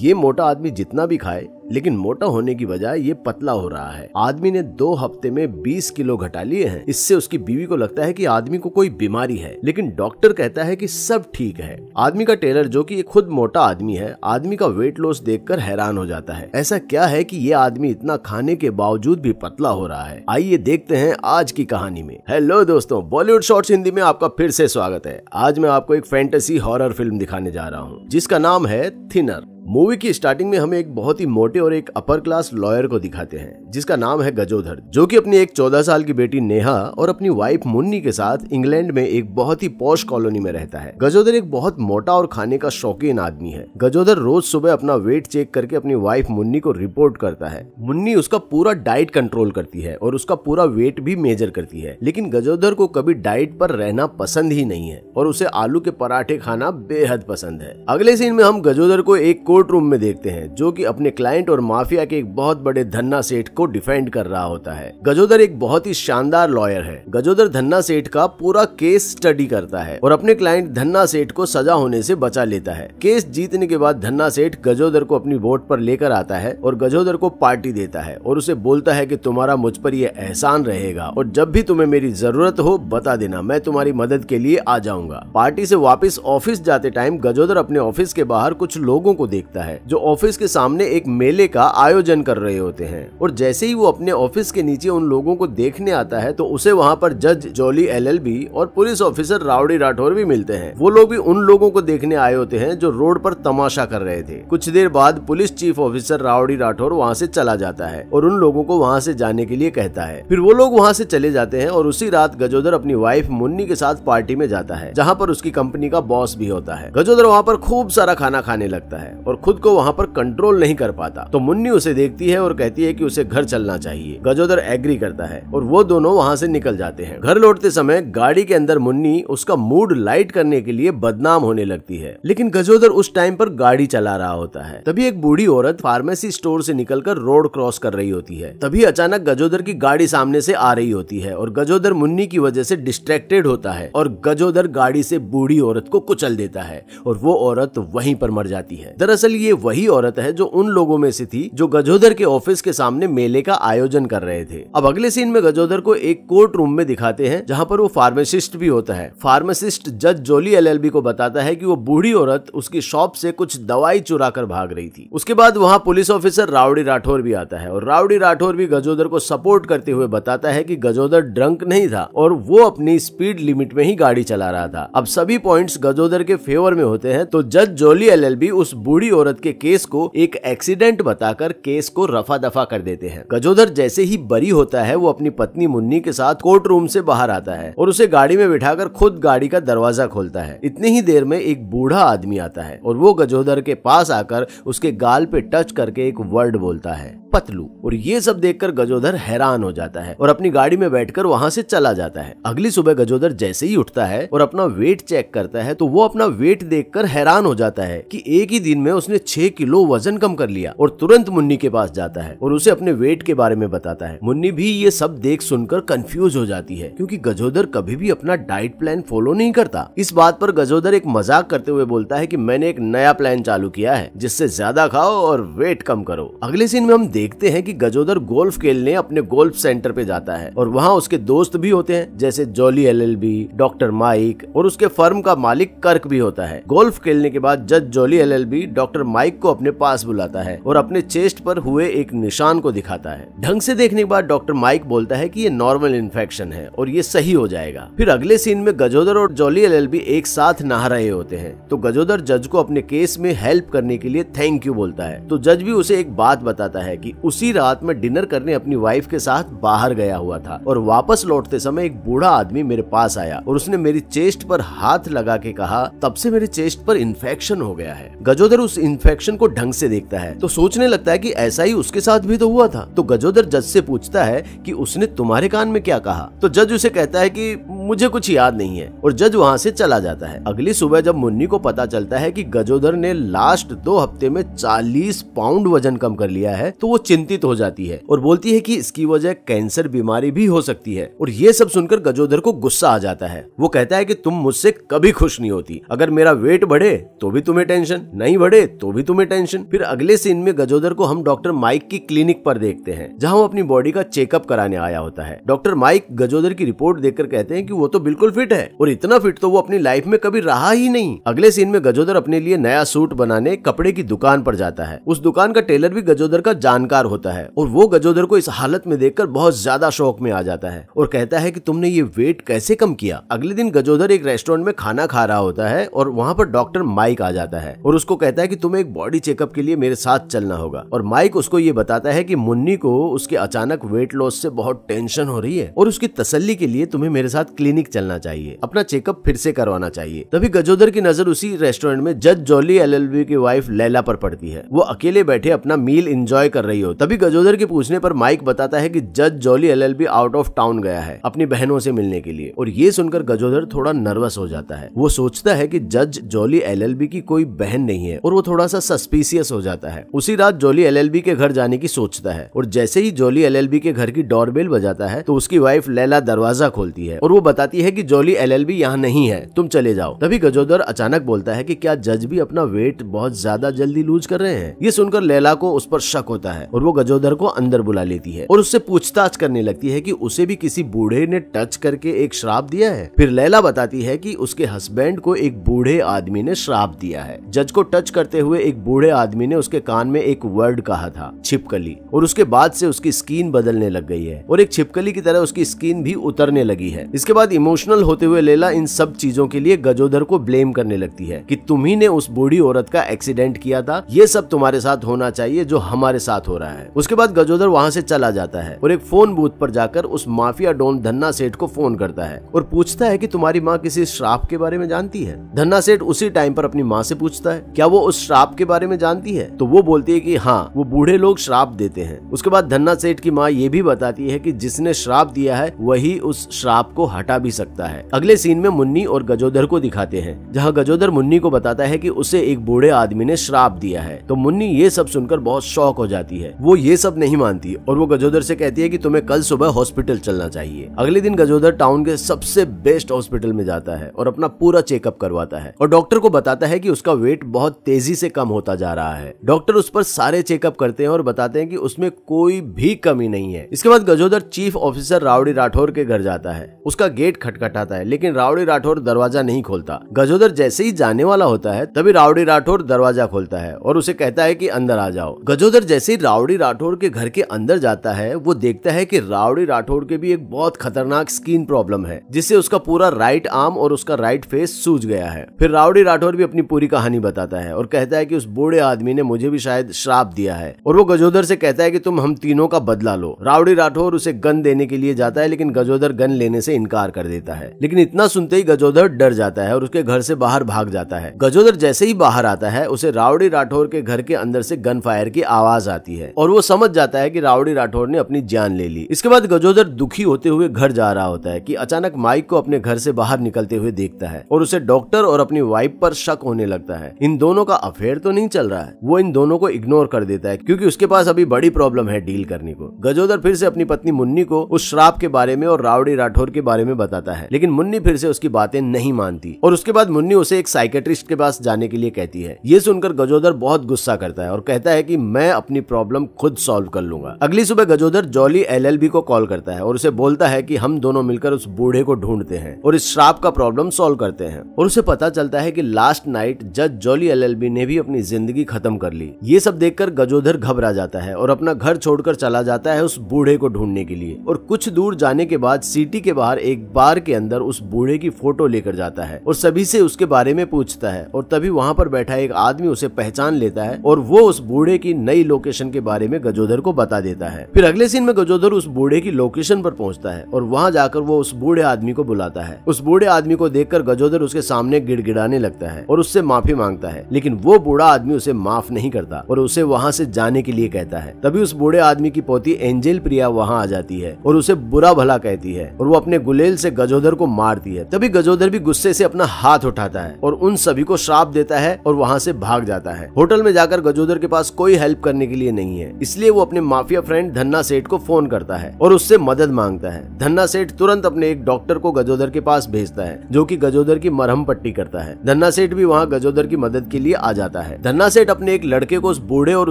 ये मोटा आदमी जितना भी खाए लेकिन मोटा होने की बजाय ये पतला हो रहा है आदमी ने दो हफ्ते में 20 किलो घटा लिए हैं इससे उसकी बीवी को लगता है कि आदमी को कोई बीमारी है लेकिन डॉक्टर कहता है कि सब ठीक है आदमी का टेलर जो कि खुद मोटा आदमी है आदमी का वेट लॉस देखकर हैरान हो जाता है ऐसा क्या है की ये आदमी इतना खाने के बावजूद भी पतला हो रहा है आइए देखते हैं आज की कहानी में हेलो दोस्तों बॉलीवुड शॉर्ट हिंदी में आपका फिर से स्वागत है आज मैं आपको एक फैंटेसी हॉरर फिल्म दिखाने जा रहा हूँ जिसका नाम है थिनर मूवी की स्टार्टिंग में हमें एक बहुत ही मोटे और एक अपर क्लास लॉयर को दिखाते हैं जिसका नाम है गजोधर जो कि अपनी एक 14 साल की बेटी नेहा और अपनी वाइफ मुन्नी के साथ इंग्लैंड में एक बहुत ही पौश कॉलोनी में रहता है गजोधर एक बहुत मोटा और खाने का शौकीन आदमी है गजोधर रोज सुबह अपना वेट चेक करके अपनी वाइफ मुन्नी को रिपोर्ट करता है मुन्नी उसका पूरा डाइट कंट्रोल करती है और उसका पूरा वेट भी मेजर करती है लेकिन गजोधर को कभी डाइट पर रहना पसंद ही नहीं है और उसे आलू के पराठे खाना बेहद पसंद है अगले सीन में हम गजोधर को एक कोर्ट कोर्ट रूम में देखते हैं जो कि अपने क्लाइंट और माफिया के एक बहुत बड़े धन्ना सेठ को डिफेंड कर रहा होता है गजोदर एक बहुत ही शानदार लॉयर है गजोदर धन्ना सेठ का पूरा केस स्टडी करता है और अपने क्लाइंट धन्ना सेठ को सजा होने से बचा लेता है केस जीतने के बाद धन्ना सेठ गजोदर को अपनी वोट पर लेकर आता है और गजोदर को पार्टी देता है और उसे बोलता है की तुम्हारा मुझ पर यह एहसान रहेगा और जब भी तुम्हें मेरी जरूरत हो बता देना मैं तुम्हारी मदद के लिए आ जाऊंगा पार्टी से वापस ऑफिस जाते टाइम गजोदर अपने ऑफिस के बाहर कुछ लोगों को देख दिखता है जो ऑफिस के सामने एक मेले का आयोजन कर रहे होते हैं और जैसे ही वो अपने ऑफिस के नीचे उन लोगों को देखने आता है तो उसे वहाँ पर जज जॉली एल और पुलिस ऑफिसर रावड़ी राठौर भी मिलते हैं वो लोग भी उन लोगों को देखने आए होते हैं जो रोड पर तमाशा कर रहे थे कुछ देर बाद police chief officer Rowdy Rathore वहाँ से चला जाता है और उन लोगों को वहाँ से जाने के लिए कहता है फिर वो लोग वहाँ से चले जाते हैं और उसी रात गजोदर अपनी वाइफ मुन्नी के साथ पार्टी में जाता है जहाँ पर उसकी कंपनी का बॉस भी होता है गजोदर वहाँ पर खूब सारा खाना खाने लगता है और खुद को वहाँ पर कंट्रोल नहीं कर पाता तो मुन्नी उसे देखती है और कहती है की उसे घर चलना चाहिए गजोदर एग्री करता है और वो दोनों वहाँ से निकल जाते हैं घर लौटते समय गाड़ी के अंदर मुन्नी उसका मूड लाइट करने के लिए बदनाम होने लगती है लेकिन गजोदर उस टाइम पर गाड़ी चला रहा होता है तभी एक बूढ़ी औरत फार्मेसी स्टोर से निकलकर रोड क्रॉस कर रही होती है तभी अचानक गजोदर की गाड़ी सामने से आ रही होती है और गजोदर मुन्नी की वजह से डिस्ट्रैक्टेड होता है और गजोदर गाड़ी से बूढ़ी औरत को कुचल देता है और वो औरत वहीं पर मर जाती है दरअसल दरअसल ये वही औरत है जो उन लोगों में से थी जो गजोधर के ऑफिस के सामने मेले का आयोजन कर रहे थे अब अगले सीन में गजोधर को एक कोर्ट रूम में दिखाते हैं जहाँ पर वो फार्मासिस्ट भी होता है फार्मासिस्ट जज जोली एलएलबी को बताता है कि वो बूढ़ी औरत उसकी शॉप से कुछ दवाई चुरा कर भाग रही थी उसके बाद वहाँ पुलिस ऑफिसर रावड़ी राठौर भी आता है और रावड़ी राठौर भी गजोदर को सपोर्ट करते हुए बताता है की गजोदर ड्रंक नहीं था और वो अपनी स्पीड लिमिट में ही गाड़ी चला रहा था अब सभी पॉइंट्स गजोदर के फेवर में होते हैं तो जज जोली एल उस बूढ़ी बूढ़ी औरत के केस को एक एक्सीडेंट बताकर केस को रफा दफा कर देते हैं गजोधर जैसे ही बरी होता है वो अपनी पत्नी मुन्नी के साथ कोर्ट रूम से बाहर आता है और उसे गाड़ी में बिठा खुद गाड़ी का दरवाजा खोलता है इतनी ही देर में एक बूढ़ा आदमी आता है और वो गजोधर के पास आकर उसके गाल पे टच करके एक वर्ड बोलता है पतलू और ये सब देखकर गजोधर हैरान हो जाता है और अपनी गाड़ी में बैठकर वहाँ से चला जाता है अगली सुबह गजोधर जैसे ही उठता है और अपना वेट चेक करता है तो वो अपना वेट देखकर हैरान हो जाता है कि एक ही दिन में उसने छह किलो वजन कम कर लिया और तुरंत मुन्नी के पास जाता है और उसे अपने वेट के बारे में बताता है मुन्नी भी ये सब देख सुनकर कंफ्यूज हो जाती है क्योंकि गजोधर कभी भी अपना डाइट प्लान फॉलो नहीं करता इस बात पर गजोधर एक मजाक करते हुए बोलता है की मैंने एक नया प्लान चालू किया है जिससे ज्यादा खाओ और वेट कम करो अगले सीन में हम देखते हैं कि गजोदर गोल्फ खेलने अपने गोल्फ सेंटर पे जाता है और वहाँ उसके दोस्त भी होते हैं जैसे जॉली एलएलबी, डॉक्टर माइक और उसके फर्म का मालिक कर्क भी होता है गोल्फ खेलने के बाद जज जॉली एलएलबी डॉक्टर माइक को अपने पास बुलाता है और अपने चेस्ट पर हुए एक निशान को दिखाता है ढंग से देखने के बाद डॉक्टर माइक बोलता है की ये नॉर्मल इन्फेक्शन है और ये सही हो जाएगा फिर अगले सीन में गजोदर और जॉली बी एक साथ नहा रहे होते हैं तो गजोदर जज को अपने केस में हेल्प करने के लिए थैंक यू बोलता है तो जज भी उसे एक बात बताता है की कि उसी रात में डिनर करने अपनी वाइफ के साथ बाहर गया हुआ था और वापस लौटते समय एक बूढ़ा आदमी मेरे पास आया और उसने मेरी चेस्ट पर हाथ लगा के कहा तब से मेरे चेस्ट पर इन्फेक्शन हो गया है गजोदर उस इन्फेक्शन को ढंग से देखता है तो सोचने लगता है की ऐसा ही उसके साथ भी तो हुआ था तो गजोदर जज से पूछता है की उसने तुम्हारे कान में क्या कहा तो जज उसे कहता है की मुझे कुछ याद नहीं है और जज वहाँ से चला जाता है अगली सुबह जब मुन्नी को पता चलता है कि गजोधर ने लास्ट दो हफ्ते में 40 पाउंड वजन कम कर लिया है तो वो चिंतित हो जाती है और बोलती है कि इसकी वजह कैंसर बीमारी भी हो सकती है और ये सब सुनकर गजोधर को गुस्सा आ जाता है वो कहता है की तुम मुझसे कभी खुश नहीं होती अगर मेरा वेट बढ़े तो भी तुम्हें टेंशन नहीं बढ़े तो भी तुम्हें टेंशन फिर अगले सीन में गजोधर को हम डॉक्टर माइक की क्लिनिक पर देखते हैं जहाँ वो अपनी बॉडी का चेकअप कराने आया होता है डॉक्टर माइक गजोधर की रिपोर्ट देखकर कहते हैं की वो तो बिल्कुल फिट है और इतना फिट तो वो अपनी लाइफ में कभी रहा ही नहीं अगले सीन में गजोदर अपने लिए नया सूट बनाने कपड़े की दुकान पर जाता है उस दुकान का टेलर भी गजोदर का जानकार होता है और वो गजोदर को इस हालत में देख बहुत ज्यादा शौक में आ जाता है और कहता है की तुमने ये वेट कैसे कम किया अगले दिन गजोदर एक रेस्टोरेंट में खाना खा रहा होता है और वहाँ पर डॉक्टर माइक आ जाता है और उसको कहता है की तुम्हें एक बॉडी चेकअप के लिए मेरे साथ चलना होगा और माइक उसको ये बताता है की मुन्नी को उसके अचानक वेट लॉस से बहुत टेंशन हो रही है और उसकी तसल्ली के लिए तुम्हें मेरे साथ क्लिनिक चलना चाहिए अपना चेकअप फिर से करवाना चाहिए तभी गजोदर की नजर उसी रेस्टोरेंट में जज जॉली एल की वाइफ लैला पर पड़ती है वो अकेले बैठे अपना मील इंजॉय कर रही हो तभी गजोदर के पूछने पर माइक बताता है की जज Jolly L out of town गया है अपनी बहनों से मिलने के लिए और ये सुनकर गजोदर थोड़ा नर्वस हो जाता है वो सोचता है की जज जॉली एल की कोई बहन नहीं है और वो थोड़ा सा सस्पिशियस हो जाता है उसी रात जॉली एल के घर जाने की सोचता है और जैसे ही जॉली एल के घर की डोरबेल बजाता है तो उसकी वाइफ लैला दरवाजा खोलती है और वो बता बताती है कि जॉली एलएलबी यहाँ नहीं है तुम चले जाओ तभी गजोदर अचानक बोलता है कि क्या जज भी अपना वेट बहुत ज्यादा जल्दी लूज कर रहे हैं ये सुनकर लैला को उस पर शक होता है और वो गजोदर को अंदर बुला लेती है और उससे पूछताछ करने लगती है की उसे भी किसी बूढ़े ने टच करके एक श्राप दिया है फिर लैला बताती है की उसके हस्बैंड को एक बूढ़े आदमी ने श्राप दिया है जज को टच करते हुए एक बूढ़े आदमी ने उसके कान में एक वर्ड कहा था छिपकली और उसके बाद से उसकी स्किन बदलने लग गई है और एक छिपकली की तरह उसकी स्किन भी उतरने लगी है इसके बाद इमोशनल होते हुए लेला इन सब चीजों के लिए गजोधर को ब्लेम करने लगती है कि तुम्ही ने उस बूढ़ी औरत का एक्सीडेंट किया था ये सब तुम्हारे साथ होना चाहिए जो हमारे साथ हो रहा है उसके बाद गजोधर वहाँ से चला जाता है और एक फोन बूथ पर जाकर उस माफिया डोन धन्ना सेठ को फोन करता है और पूछता है की तुम्हारी माँ किसी श्राप के बारे में जानती है धन्ना सेठ उसी टाइम पर अपनी माँ से पूछता है क्या वो उस श्राप के बारे में जानती है तो वो बोलती है की हाँ वो बूढ़े लोग श्राप देते हैं उसके बाद धन्ना सेठ की माँ ये भी बताती है की जिसने श्राप दिया है वही उस श्राप को हटा हटा भी सकता है अगले सीन में मुन्नी और गजोधर को दिखाते हैं जहाँ गजोधर मुन्नी को बताता है की उसे एक बूढ़े आदमी ने श्राप दिया है तो मुन्नी ये सब सुनकर बहुत शौक हो जाती है वो ये सब नहीं मानती और वो गजोदर से कहती है की तुम्हें कल सुबह हॉस्पिटल चलना चाहिए अगले दिन गजोधर टाउन के सबसे बेस्ट हॉस्पिटल में जाता है और अपना पूरा चेकअप करवाता है और डॉक्टर को बताता है कि उसका वेट बहुत तेजी से कम होता जा रहा है डॉक्टर उस पर सारे चेकअप करते हैं और बताते हैं कि उसमें कोई भी कमी नहीं है इसके बाद Gajodhar chief officer Rowdy Rathore के घर जाता है उसका गेट खटखटाता है लेकिन रावड़ी राठौर दरवाजा नहीं खोलता गजोदर जैसे ही जाने वाला होता है तभी रावड़ी राठौर दरवाजा खोलता है और उसे कहता है की अंदर आ जाओ गजोदर जैसे ही रावड़ी राठौर के घर के अंदर जाता है वो देखता है की रावड़ी राठौर के भी एक बहुत खतरनाक स्किन प्रॉब्लम है जिससे उसका पूरा राइट आर्म और उसका राइट फेस सूज गया है फिर रावड़ी राठौर भी अपनी पूरी कहानी बताता है और कहता है कि उस बूढ़े आदमी ने मुझे भी शायद श्राप दिया है और वो गजोदर से कहता है कि तुम हम तीनों का बदला लो रावड़ी राठौर उसे गन देने के लिए जाता है लेकिन गजोदर गन लेने से इनकार गिरफ्तार कर देता है लेकिन इतना सुनते ही गजोधर डर जाता है और उसके घर से बाहर भाग जाता है गजोदर जैसे ही बाहर आता है उसे रावड़ी राठौर के घर के अंदर से गन फायर की आवाज आती है और वो समझ जाता है की रावड़ी राठौर ने अपनी जान ले ली इसके बाद गजोधर दुखी होते हुए घर जा रहा होता है की अचानक माइक को अपने घर से बाहर निकलते हुए देखता है और उसे डॉक्टर और अपनी वाइफ पर शक होने लगता है इन दोनों का अफेयर तो नहीं चल रहा है वो इन दोनों को इग्नोर कर देता है क्योंकि उसके पास अभी बड़ी प्रॉब्लम है डील करने को गजोदर फिर से अपनी पत्नी मुन्नी को उस श्राप के बारे में और रावड़ी राठौर के बारे में बताता है लेकिन मुन्नी फिर से उसकी बातें नहीं मानती और उसके बाद मुन्नी उसे एक साइकेट्रिस्ट के पास जाने के लिए कहती है ये सुनकर गजोदर बहुत गुस्सा करता है और कहता है की मैं अपनी प्रॉब्लम खुद सॉल्व कर लूंगा अगली सुबह गजोदर जॉली एल को कॉल करता है और उसे बोलता है की हम दोनों मिलकर उस बूढ़े को ढूंढते हैं और इस श्राप का प्रॉब्लम सोल्व करते हैं और उसे पता चलता है की लास्ट नाइट जज जॉली एल ने भी अपनी जिंदगी खत्म कर ली ये सब देखकर गजोधर घबरा जाता है और अपना घर छोड़कर चला जाता है उस बूढ़े को ढूंढने के लिए और कुछ दूर जाने के बाद सिटी के बाहर एक बार के अंदर उस बूढ़े की फोटो लेकर जाता है और सभी से उसके बारे में पूछता है और तभी वहाँ पर बैठा एक आदमी उसे पहचान लेता है और वो उस बूढ़े की नई लोकेशन के बारे में गजोधर को बता देता है फिर अगले सीन में गजोधर उस बूढ़े की लोकेशन पर पहुंचता है और वहाँ जाकर वो उस बूढ़े आदमी को बुलाता है उस बूढ़े आदमी को देखकर गजोधर उसके सामने गिड़गिड़ाने लगता है और उससे माफी मांगता है लेकिन वो बूढ़ा आदमी उसे माफ नहीं करता और उसे वहाँ से जाने के लिए कहता है तभी उस बूढ़े आदमी की पोती एंजेल प्रिया वहाँ आ जाती है और उसे बुरा भला कहती है और वो अपने गुलेल से गजोधर को मार है तभी गजोधर भी गुस्से से अपना हाथ उठाता है और उन सभी को श्राप देता है और वहाँ से भाग जाता है होटल में जाकर गजोधर के पास कोई हेल्प करने के लिए नहीं है इसलिए वो अपने माफिया फ्रेंड धन्ना सेठ को फोन करता है और उससे मदद मांगता है धन्ना सेठ तुरंत अपने एक डॉक्टर को गजोधर के पास भेजता है जो की गजोधर की मरहम पट्टी करता है धन्ना सेठ भी वहाँ गजोधर की मदद के लिए आ जाता है धन्ना सेठ अपने एक लड़के को उस बूढ़े और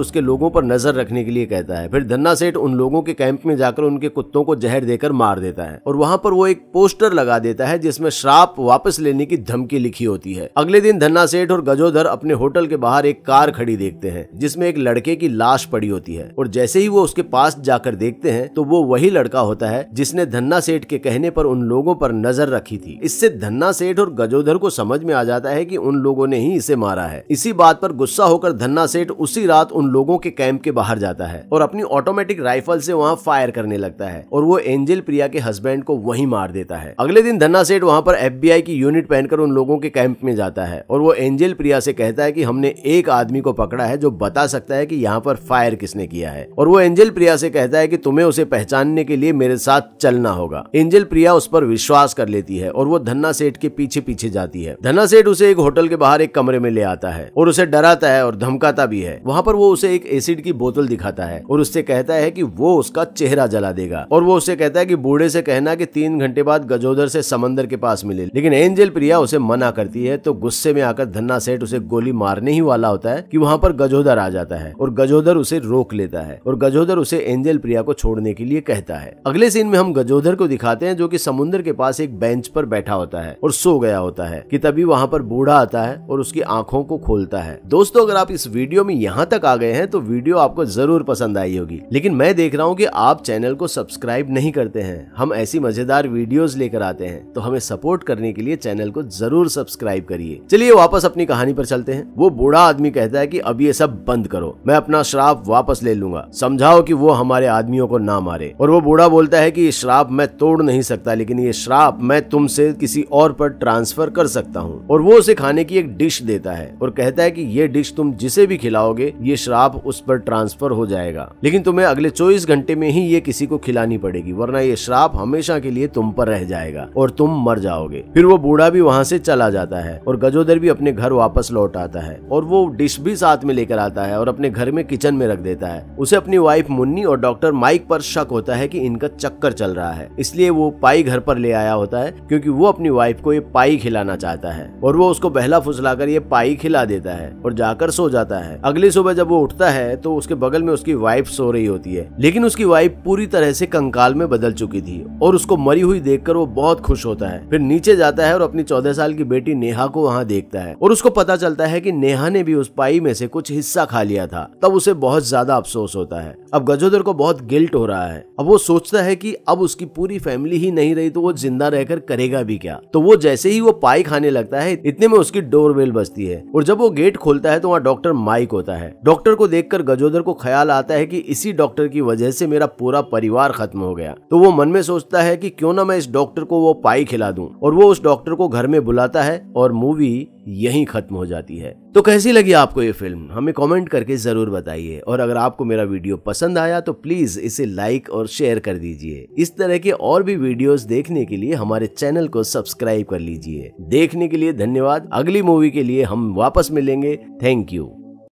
उसके लोगों पर नजर रखने के लिए कहता है फिर धन्ना सेठ उन लोगों के कैंप में जाकर उनके कुत्तों को जहर देकर मार देता है और वहाँ पर वो एक पोस्टर लगा देता है जिसमें श्राप वापस लेने की धमकी लिखी होती है अगले दिन धन्ना सेठ और गजोधर अपने होटल के बाहर एक कार खड़ी देखते हैं जिसमें एक लड़के की लाश पड़ी होती है और जैसे ही वो उसके पास जाकर देखते हैं तो वो वही लड़का होता है जिसने धन्ना सेठ के कहने पर उन लोगों पर नजर रखी थी इससे धन्ना सेठ और गजोधर को समझ में आ जाता है की उन लोगों ने ही इसे मारा है इसी बात पर गुस्सा होकर धन्ना सेठ उसी रात उन लोगों के कैंप के बाहर जाता है और अपनी ऑटोमेटिक राइफल से वहाँ फायर करने लगता है और वो एंजल प्रिया के हस्बैंड को वही मार देता देता है अगले दिन धन्ना सेठ वहाँ पर एफ की यूनिट पहनकर उन लोगों के कैंप में जाता है और वो एंजल प्रिया से कहता है की हमने एक आदमी को पकड़ा है जो बता सकता है की यहाँ पर फायर किसने किया है और वो एंजल प्रिया से कहता है की तुम्हें उसे पहचानने के लिए मेरे साथ चलना होगा एंजल प्रिया उस पर विश्वास कर लेती है और वो धन्ना सेठ के पीछे पीछे जाती है धन्ना सेठ उसे एक होटल के बाहर एक कमरे में ले आता है और उसे डराता है और धमकाता भी है वहाँ पर वो उसे एक एसिड की बोतल दिखाता है और उससे कहता है कि वो उसका चेहरा जला देगा और वो उसे कहता है कि बूढ़े से कहना कि तीन घंटे बाद गजोदर से समंदर के पास मिले लेकिन एंजल प्रिया उसे मना करती है तो गुस्से में आकर धन्ना सेठ उसे गोली मारने ही वाला होता है कि वहाँ पर गजोदर आ जाता है और गजोदर उसे रोक लेता है और गजोदर उसे एंजल प्रिया को छोड़ने के लिए कहता है अगले सीन में हम गजोदर को दिखाते हैं जो की समुन्द्र के पास एक बेंच पर बैठा होता है और सो गया होता है की तभी वहाँ पर बूढ़ा आता है और उसकी आंखों को खोलता है दोस्तों अगर आप इस वीडियो में यहाँ तक आ गए हैं तो वीडियो आपको जरूर पसंद आई होगी लेकिन मैं देख रहा हूँ की आप चैनल को सब्सक्राइब नहीं करते हैं हम ऐसी मजेदार वीडियो वीडियोस लेकर आते हैं तो हमें सपोर्ट करने के लिए चैनल को जरूर सब्सक्राइब करिए चलिए वापस अपनी कहानी पर चलते हैं वो बूढ़ा आदमी कहता है कि अब ये सब बंद करो मैं अपना श्राप वापस ले लूंगा समझाओ कि वो हमारे आदमियों को ना मारे और वो बूढ़ा बोलता है कि ये श्राप मैं तोड़ नहीं सकता लेकिन ये श्राप मैं तुमसे किसी और पर ट्रांसफर कर सकता हूँ और वो उसे खाने की एक डिश देता है और कहता है की ये डिश तुम जिसे भी खिलाओगे ये श्राप उस पर ट्रांसफर हो जाएगा लेकिन तुम्हें अगले चौबीस घंटे में ही ये किसी को खिलानी पड़ेगी वरना ये श्राप हमेशा के लिए तुम पर रह जाएगा और तुम मर जाओगे फिर वो बूढ़ा भी वहाँ से चला जाता है और गजोदर भी अपने घर वापस लौट आता है और वो डिश भी साथ में लेकर आता है और अपने घर में किचन में रख देता है उसे अपनी वाइफ मुन्नी और डॉक्टर माइक पर शक होता है की इनका चक्कर चल रहा है इसलिए वो पाई घर पर ले आया होता है क्यूँकी वो अपनी वाइफ को ये पाई खिलाना चाहता है और वो उसको बहला फुसलाकर ये पाई खिला देता है और जाकर सो जाता है अगली सुबह जब वो उठता है तो उसके बगल में उसकी वाइफ सो रही होती है लेकिन उसकी वाइफ पूरी तरह से कंकाल में बदल चुकी थी और उसको मरी हुई देख देखकर वो बहुत खुश होता है फिर नीचे जाता है और अपनी चौदह साल की बेटी नेहा को वहाँ देखता है और उसको पता चलता है की नेहा ने भी उस पाई में से कुछ हिस्सा खा लिया था तब उसे बहुत ज्यादा अफसोस होता है अब गजोदर को बहुत गिल्ट हो रहा है अब वो सोचता है की अब उसकी पूरी फैमिली ही नहीं रही तो वो जिंदा रहकर करेगा भी क्या तो वो जैसे ही वो पाई खाने लगता है इतने में उसकी डोर बेल बजती है और जब वो गेट खोलता है तो वहाँ डॉक्टर माइक होता है डॉक्टर को देखकर गजोदर को ख्याल आता है कि इसी डॉक्टर की वजह से मेरा पूरा परिवार खत्म हो गया तो वो मन में सोचता है कि क्यों ना मैं इस डॉक्टर को वो पाई खिला दूं और वो उस डॉक्टर को घर में बुलाता है और मूवी यहीं खत्म हो जाती है तो कैसी लगी आपको ये फिल्म हमें कमेंट करके जरूर बताइए और अगर आपको मेरा वीडियो पसंद आया तो प्लीज इसे लाइक और शेयर कर दीजिए इस तरह के और भी वीडियोस देखने के लिए हमारे चैनल को सब्सक्राइब कर लीजिए देखने के लिए धन्यवाद अगली मूवी के लिए हम वापस मिलेंगे थैंक यू